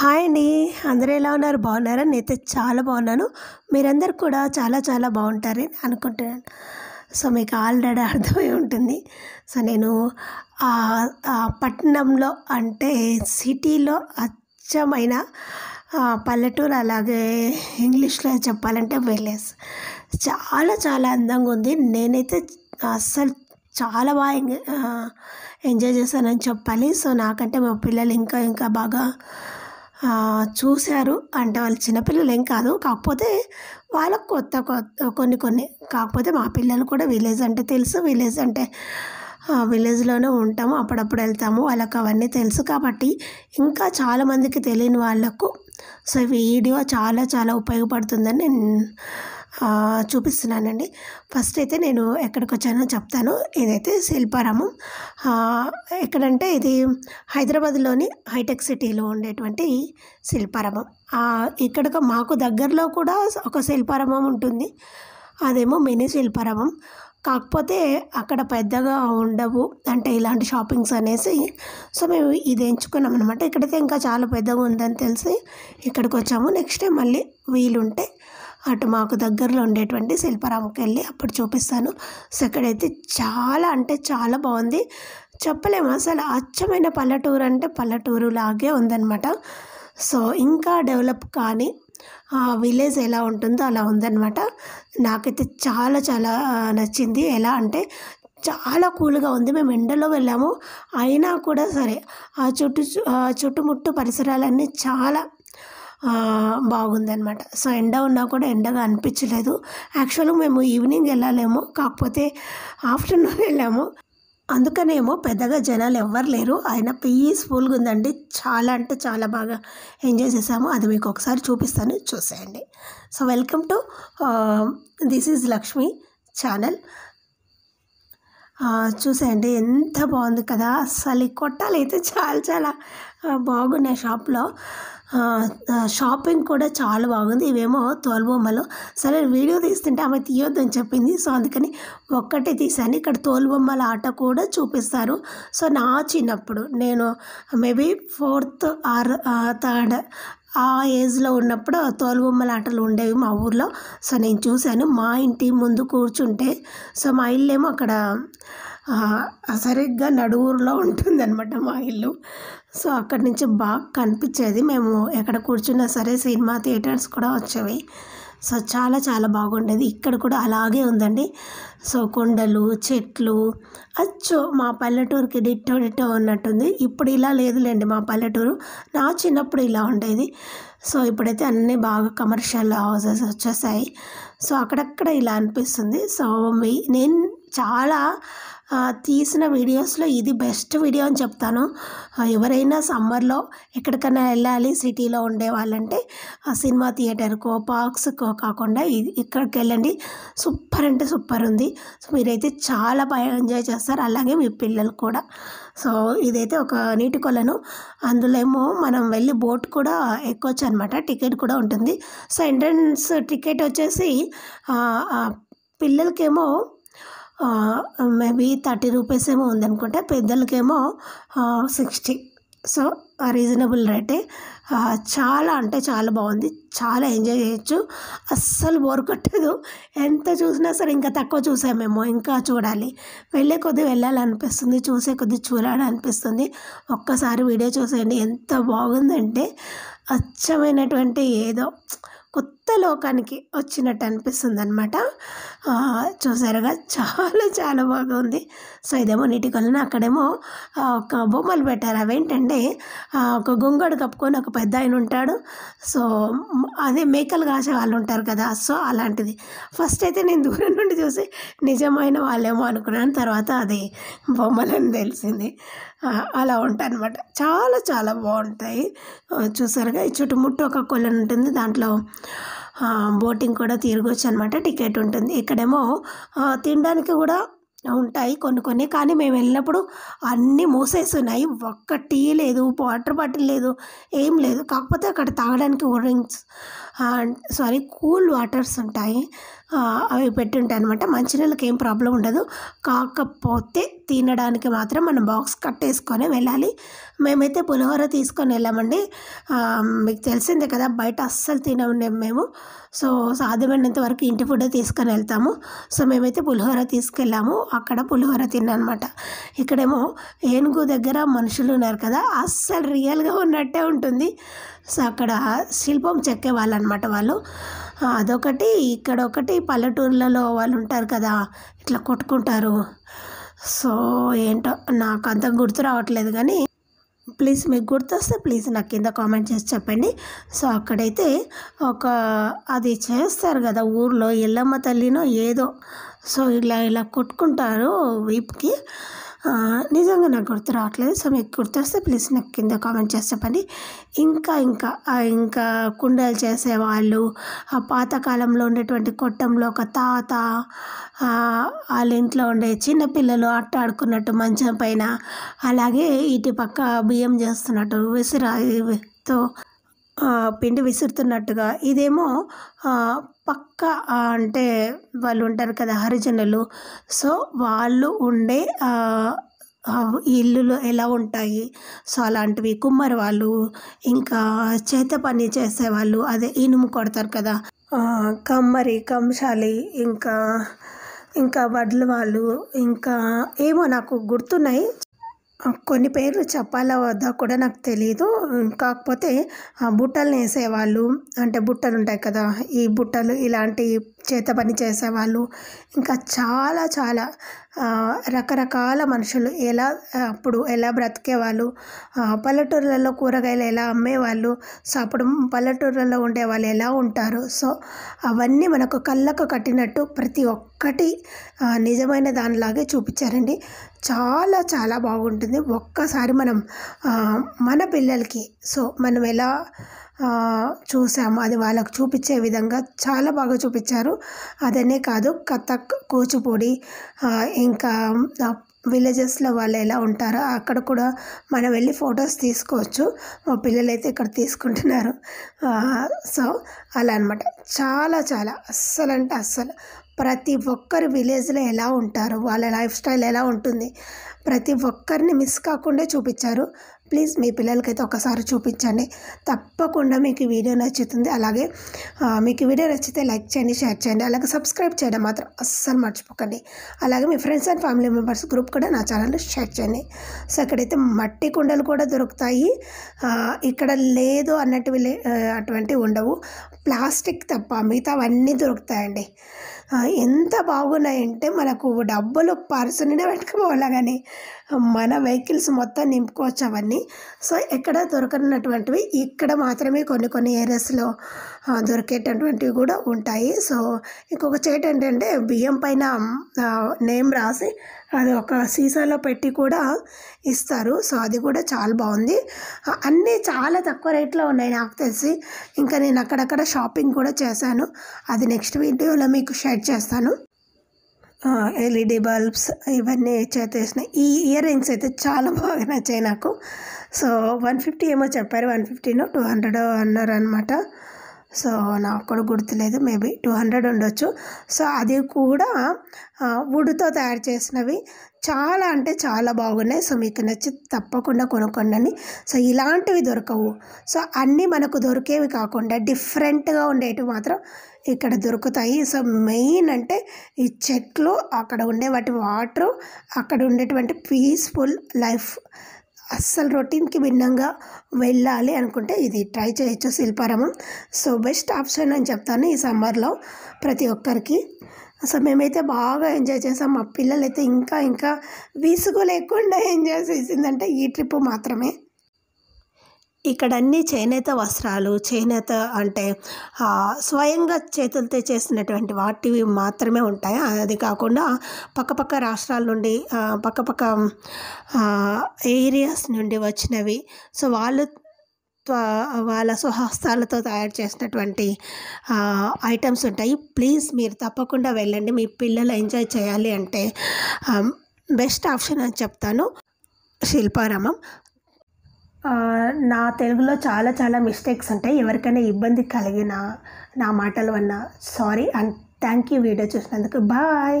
hi అండి అందరూ ఎలా ఉన్నారు బాగున్నారా నేనైతే చాలా బాగున్నాను మీరందరు కూడా చాలా చాలా బాగుంటారని అనుకుంటున్నాను సో మీకు ఆల్రెడీ అర్థమై ఉంటుంది సో నేను పట్టణంలో అంటే సిటీలో అచ్చమైన పల్లెటూరు అలాగే ఇంగ్లీష్లో చెప్పాలంటే విలేజ్ చాలా చాలా అందంగా ఉంది నేనైతే అస్సలు చాలా బాగా ఎంజాయ్ చేశానని చెప్పాలి సో నాకంటే మా పిల్లలు ఇంకా ఇంకా బాగా చూశారు అంటే వాళ్ళు చిన్నపిల్లలు ఏం కాదు కాకపోతే వాళ్ళకు కొత్త కొత్త కొన్ని కొన్ని కాకపోతే మా పిల్లలు కూడా విలేజ్ అంటే తెలుసు విలేజ్ అంటే విలేజ్లోనే ఉంటాము అప్పుడప్పుడు వెళ్తాము వాళ్ళకి అవన్నీ తెలుసు కాబట్టి ఇంకా చాలామందికి తెలియని వాళ్ళకు సో ఈ వీడియో చాలా చాలా ఉపయోగపడుతుందని నేను చూపిస్తున్నానండి ఫస్ట్ అయితే నేను ఎక్కడికి వచ్చానో చెప్తాను ఇదైతే శిల్పారామం ఎక్కడంటే ఇది హైదరాబాద్లోని హైటెక్ సిటీలో ఉండేటువంటి శిల్పారామం ఇక్కడికి మాకు దగ్గరలో కూడా ఒక శిల్పారామం ఉంటుంది అదేమో మినీ శిల్పారామం కాకపోతే అక్కడ పెద్దగా ఉండవు అంటే ఇలాంటి షాపింగ్స్ అనేసి సో మేము ఇది ఎంచుకున్నాం అనమాట ఇక్కడైతే ఇంకా చాలా పెద్దగా ఉందని తెలిసి ఇక్కడికి వచ్చాము నెక్స్ట్ టైం మళ్ళీ వీలుంటే అటు మాకు దగ్గరలో ఉండేటువంటి శిల్పారాంకి వెళ్ళి అప్పుడు చూపిస్తాను సో అక్కడైతే చాలా అంటే చాలా బాగుంది చెప్పలేము అసలు అచ్చమైన పల్లెటూరు అంటే పల్లెటూరు లాగే ఉందన్నమాట సో ఇంకా డెవలప్ కానీ ఆ విలేజ్ ఎలా ఉంటుందో అలా ఉందన్నమాట నాకైతే చాలా చాలా నచ్చింది ఎలా అంటే చాలా కూల్గా ఉంది మేము ఎండలో వెళ్ళాము అయినా కూడా సరే ఆ చుట్టు చుట్టుముట్టు పరిసరాలన్నీ చాలా బాగుందనమాట సో ఎండ ఉన్నా కూడా ఎండగా అనిపించలేదు యాక్చువల్గా మేము ఈవినింగ్ వెళ్ళలేము కాకపోతే ఆఫ్టర్నూన్ వెళ్ళాము అందుకనేమో పెద్దగా జనాలు ఎవ్వరు లేరు ఆయన పీస్ఫుల్గా ఉందండి చాలా అంటే చాలా బాగా ఎంజాయ్ చేసాము అది మీకు ఒకసారి చూపిస్తాను చూసేయండి so welcome to this is Lakshmi channel చూసేయండి ఎంత బాగుంది కదా అసలు కొట్టాలైతే చాలా చాలా బాగున్నాయి షాప్లో షాపింగ్ కూడా చాలా బాగుంది ఇవేమో తోలుబొమ్మలు సరే వీడియో తీస్తుంటే ఆమె తీయొద్దు అని చెప్పింది సో అందుకని ఒక్కటే తీశాను ఇక్కడ తోలుబొమ్మల ఆట కూడా చూపిస్తారు సో నా చిన్నప్పుడు నేను మేబీ ఫోర్త్ ఆర్ థర్డ్ ఆ ఏజ్లో ఉన్నప్పుడు తోలుబొమ్మల ఆటలు ఉండేవి మా ఊర్లో సో నేను చూశాను మా ఇంటి ముందు కూర్చుంటే సో మా ఇల్లేమో అక్కడ సరిగ్గా నడువురులో అనమాట మా ఇల్లు సో అక్కడి నుంచి బాగా కనిపించేది మేము ఎక్కడ కూర్చున్నా సరే సినిమా థియేటర్స్ కూడా వచ్చేవి సో చాలా చాలా బాగుండేది ఇక్కడ కూడా అలాగే ఉందండి సో కొండలు చెట్లు అచ్చో మా పల్లెటూరుకి డిట్టో డిట్టో ఉన్నట్టుంది ఇప్పుడు ఇలా లేదులేండి మా పల్లెటూరు నా చిన్నప్పుడు ఇలా ఉండేది సో ఇప్పుడైతే అన్నీ బాగా కమర్షియల్ హౌసెస్ వచ్చేసాయి సో అక్కడక్కడ ఇలా అనిపిస్తుంది సో మీ నేను చాలా తీసిన వీడియోస్లో ఇది బెస్ట్ వీడియో అని చెప్తాను ఎవరైనా సమ్మర్లో ఎక్కడికైనా వెళ్ళాలి సిటీలో ఉండే వాళ్ళంటే ఆ సినిమా థియేటర్కో పార్క్స్కో కాకుండా ఇక్కడికి వెళ్ళండి సూపర్ అంటే సూపర్ ఉంది సో మీరైతే చాలా బాగా ఎంజాయ్ చేస్తారు అలాగే మీ పిల్లలు కూడా సో ఇదైతే ఒక నీటి కొలను అందులో ఏమో మనం వెళ్ళి బోట్ కూడా ఎక్కొచ్చు అనమాట టికెట్ కూడా ఉంటుంది సో ఎంట్రన్స్ టికెట్ వచ్చేసి పిల్లలకేమో మేబీ థర్టీ రూపీస్ ఏమో ఉందనుకుంటే పెద్దలకేమో సిక్స్టీ సో రీజనబుల్ రేటే చాలా అంటే చాలా బాగుంది చాలా ఎంజాయ్ చేయొచ్చు అస్సలు బోర్ కొట్టదు ఎంత చూసినా సరే ఇంకా తక్కువ చూసామేమో ఇంకా చూడాలి వెళ్ళే కొద్దీ వెళ్ళాలనిపిస్తుంది చూసే కొద్దీ చూడాలనిపిస్తుంది ఒక్కసారి వీడియో చూసేయండి ఎంత బాగుందంటే అచ్చమైనటువంటి ఏదో కొత్త లోకానికి వచ్చినట్టు అనిపిస్తుంది అనమాట చూసారుగా చాలా చాలా బాగుంది సో ఇదేమో నీటి కొలను అక్కడేమో ఒక బొమ్మలు పెట్టారు అవేంటంటే ఒక గొంగడు కప్పుకొని ఒక పెద్ద ఆయన ఉంటాడు సో అదే మేకలు కాసే వాళ్ళు ఉంటారు కదా సో అలాంటిది ఫస్ట్ అయితే నేను దూరం నుండి చూసి నిజమైన వాళ్ళేమో అనుకున్నాను తర్వాత అది బొమ్మలని తెలిసింది అలా ఉంటాయన్నమాట చాలా చాలా బాగుంటాయి చూసారుగా ఈ చుట్టుముట్టు ఒక కొలను ఉంటుంది దాంట్లో బోటింగ్ కూడా తిరగచ్చు అనమాట టికెట్ ఉంటుంది ఇక్కడేమో తినడానికి కూడా ఉంటాయి కొన్ని కొన్ని కానీ మేము వెళ్ళినప్పుడు అన్నీ ఉన్నాయి ఒక్క టీ లేదు వాటర్ బాటిల్ లేదు ఏం లేదు కాకపోతే అక్కడ తాగడానికి cool drinks sorry cool waters ఉంటాయి అవి పెట్టి ఉంటాయి అనమాట మంచినీళ్ళకి ఏం ప్రాబ్లం ఉండదు కాకపోతే తినడానికి మాత్రం మనం బాక్స్ కట్టేసుకొని వెళ్ళాలి మేమైతే పులిహోర తీసుకొని వెళ్ళామండి మీకు తెలిసిందే కదా బయట అస్సలు తినము మేము సో సాధ్యమైనంత వరకు ఇంటి ఫుడ్ తీసుకొని వెళ్తాము సో మేమైతే పులిహోర తీసుకెళ్ళాము అక్కడ పులిహోర తిన్నానమాట ఇక్కడేమో ఏనుగు దగ్గర మనుషులు ఉన్నారు కదా అస్సలు రియల్గా ఉన్నట్టే ఉంటుంది సో అక్కడ శిల్పం వాళ్ళు అనమాట వాళ్ళు అదొకటి ఇక్కడ ఒకటి పల్లెటూర్లలో వాళ్ళు ఉంటారు కదా ఇట్లా కొట్టుకుంటారు సో ఏంటో నాకు అంత గుర్తు రావట్లేదు కానీ ప్లీజ్ మీకు గుర్తొస్తే ప్లీజ్ నాకు కింద కామెంట్ చేసి చెప్పండి సో అక్కడైతే ఒక అది చేస్తారు కదా ఊర్లో ఎల్లమ్మ తల్లినో ఏదో సో ఇలా ఇలా కొట్టుకుంటారు వీపుకి నిజంగా నాకు గుర్తు రావట్లేదు సో మీకు గుర్తొస్తే ప్లీజ్ నాకు కింద కామెంట్ చేస్తే పని ఇంకా ఇంకా ఇంకా కుండలు చేసేవాళ్ళు ఆ పాతకాలంలో ఉండేటువంటి కొట్టంలో ఒక తాత వాళ్ళ ఇంట్లో ఉండే చిన్నపిల్లలు ఆట ఆడుకున్నట్టు మంచం పైన అలాగే ఇటు పక్క బియ్యం చేస్తున్నట్టు విసిరా తో పిండి విసురుతున్నట్టుగా ఇదేమో పక్క అంటే వాళ్ళు ఉంటారు కదా హరిజనులు సో వాళ్ళు ఉండే ఇల్లులు ఎలా ఉంటాయి సో అలాంటివి కుమ్మరి వాళ్ళు ఇంకా చేత పని చేసేవాళ్ళు అదే ఇనుము కొడతారు కదా కమ్మరి కంశాలి ఇంకా ఇంకా వడ్ల వాళ్ళు ఇంకా ఏమో నాకు గుర్తున్నాయి కొన్ని పేర్లు చెప్పాలా వద్దా కూడా నాకు తెలియదు కాకపోతే బుట్టలు నేసేవాళ్ళు అంటే బుట్టలు ఉంటాయి కదా ఈ బుట్టలు ఇలాంటి చేత పని చేసేవాళ్ళు ఇంకా చాలా చాలా రకరకాల మనుషులు ఎలా అప్పుడు ఎలా బ్రతికేవాళ్ళు పల్లెటూర్లలో కూరగాయలు ఎలా అమ్మేవాళ్ళు సో అప్పుడు పల్లెటూర్లలో వాళ్ళు ఎలా ఉంటారు సో అవన్నీ మనకు కళ్ళకు కట్టినట్టు ప్రతి ఒక్కటి నిజమైన దానిలాగే చూపించారండి చాలా చాలా బాగుంటుంది ఒక్కసారి మనం మన పిల్లలకి సో మనం ఎలా చూసాము అది వాళ్ళకు చూపించే విధంగా చాలా బాగా చూపించారు అదనే కాదు కథక్ కూచిపూడి ఇంకా విలేజెస్లో వాళ్ళు ఎలా ఉంటారో అక్కడ కూడా మనం వెళ్ళి ఫొటోస్ తీసుకోవచ్చు మా పిల్లలు అయితే ఇక్కడ తీసుకుంటున్నారు సో అలా అనమాట చాలా చాలా అస్సలు అంటే అస్సలు ప్రతి ఒక్కరు విలేజ్లో ఎలా ఉంటారు వాళ్ళ లైఫ్ స్టైల్ ఎలా ఉంటుంది ప్రతి ఒక్కరిని మిస్ కాకుండా చూపించారు ప్లీజ్ మీ పిల్లలకైతే ఒకసారి చూపించండి తప్పకుండా మీకు వీడియో నచ్చుతుంది అలాగే మీకు వీడియో నచ్చితే లైక్ చేయండి షేర్ చేయండి అలాగే సబ్స్క్రైబ్ చేయడం మాత్రం అస్సలు మర్చిపోకండి అలాగే మీ friends and family members group కూడా నా ఛానల్ షేర్ చేయండి సో ఇక్కడైతే మట్టి కుండలు కూడా దొరుకుతాయి ఇక్కడ లేదు అన్నట్టు అటువంటివి ఉండవు ప్లాస్టిక్ తప్ప మిగతావన్నీ దొరుకుతాయండి ఎంత బాగున్నాయంటే మనకు డబ్బులు పర్సన్ నిండా కానీ మన వెహికల్స్ మొత్తం నింపుకోవచ్చు అవన్నీ సో ఎక్కడ దొరకనటువంటివి ఇక్కడ మాత్రమే కొన్ని కొన్ని ఏరియాస్లో దొరికేటటువంటివి కూడా ఉంటాయి సో ఇంకొక చేటు ఏంటంటే బియ్యం పైన నేమ్ రాసి అది ఒక సీసాలో పెట్టి కూడా ఇస్తారు సో అది కూడా చాలా బాగుంది అన్నీ చాలా తక్కువ రేట్లో ఉన్నాయి నాకు తెలిసి ఇంకా నేను అక్కడక్కడ షాపింగ్ కూడా చేశాను అది నెక్స్ట్ వీడియోలో మీకు షేర్ చేస్తాను ఎల్ఈడి బల్బ్స్ e ఇవన్నీ వేసినాయి ఈ ఇయర్ రింగ్స్ అయితే చాలా బాగా నచ్చాయి నాకు సో వన్ ఫిఫ్టీ ఏమో చెప్పారు వన్ ఫిఫ్టీను టూ హండ్రెడ్ అన్నారు అనమాట సో నాకు కూడా గుర్తులేదు మేబీ టూ హండ్రెడ్ ఉండొచ్చు సో అది కూడా వుడ్తో తయారు చేసినవి చాలా అంటే చాలా బాగున్నాయి సో మీకు నచ్చి తప్పకుండా కొనుక్కోండి సో ఇలాంటివి దొరకవు సో అన్నీ మనకు దొరికేవి కాకుండా డిఫరెంట్గా ఉండేవి మాత్రం ఇక్కడ దొరుకుతాయి సో మెయిన్ అంటే ఈ చెట్లు అక్కడ ఉండే వాటి వాటరు అక్కడ ఉండేటువంటి పీస్ఫుల్ లైఫ్ అస్సలు రొటీన్కి భిన్నంగా వెళ్ళాలి అనుకుంటే ఇది ట్రై చేయొచ్చు శిల్పారామం సో బెస్ట్ ఆప్షన్ అని చెప్తాను ఈ సమ్మర్లో ప్రతి ఒక్కరికి అసలు మేమైతే బాగా ఎంజాయ్ చేసాం మా పిల్లలైతే ఇంకా ఇంకా విసుగు లేకుండా ఎంజాయ్ చేసిందంటే ఈ ట్రిప్ మాత్రమే ఇక్కడ అన్ని చేనేత వస్త్రాలు చేనేత అంటే స్వయంగా చేతులతో చేసినటువంటి వాటివి మాత్రమే ఉంటాయి అది కాకుండా పక్కపక్క రాష్ట్రాల నుండి పక్కపక్క ఏరియాస్ నుండి వచ్చినవి సో వాళ్ళు వాళ్ళ స్వహస్తాలతో తయారు చేసినటువంటి ఐటమ్స్ ఉంటాయి ప్లీజ్ మీరు తప్పకుండా వెళ్ళండి మీ పిల్లలు ఎంజాయ్ చేయాలి అంటే బెస్ట్ ఆప్షన్ అని చెప్తాను శిల్పారామం నా తెలుగులో చాలా చాలా మిస్టేక్స్ ఉంటాయి ఎవరికైనా ఇబ్బంది కలిగిన నా మాటలు అన్న sorry and thank you video చూసినందుకు బాయ్